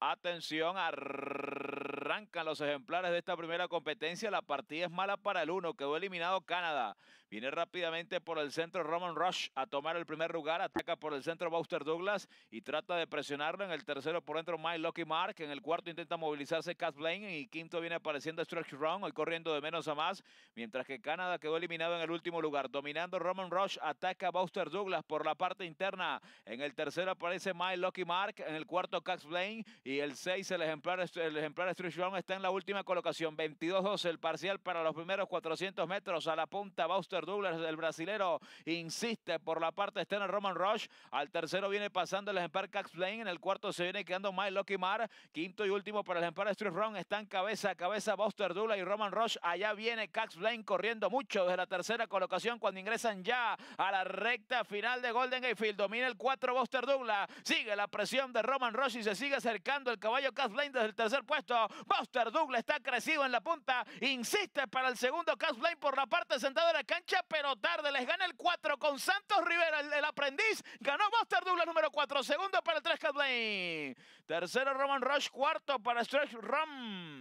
Atención, a arrancan los ejemplares de esta primera competencia. La partida es mala para el uno, Quedó eliminado Canadá. Viene rápidamente por el centro Roman Rush a tomar el primer lugar. Ataca por el centro Buster Douglas y trata de presionarlo. En el tercero por dentro Mike Lucky Mark. En el cuarto intenta movilizarse Cass Blaine. Y quinto viene apareciendo Stretch Run, hoy corriendo de menos a más. Mientras que Canadá quedó eliminado en el último lugar. Dominando Roman Rush, ataca Buster Douglas por la parte interna. En el tercero aparece Mike Lucky Mark. En el cuarto Cass Blaine. Y el seis el ejemplar, el ejemplar Stretch está en la última colocación. 22-12 el parcial para los primeros 400 metros. A la punta, Buster Douglas, el brasilero, insiste por la parte externa Roman Rush. Al tercero viene pasando el ejemplar Cax En el cuarto se viene quedando Mike Lucky Mar. Quinto y último para el ejemplar Street Run. Están cabeza a cabeza Buster Douglas y Roman Rush. Allá viene Cax Blaine corriendo mucho desde la tercera colocación cuando ingresan ya a la recta final de Golden Gate Field. Domina el 4 Buster Douglas. Sigue la presión de Roman Rush y se sigue acercando el caballo Cax desde el tercer puesto. Buster Douglas está crecido en la punta. Insiste para el segundo cast Lane por la parte sentada de la cancha, pero tarde. Les gana el 4 con Santos Rivera, el, aprendiz. Ganó Buster Douglas número 4. Segundo para el 3 Tercero Roman Rush. Cuarto para Stretch Ram.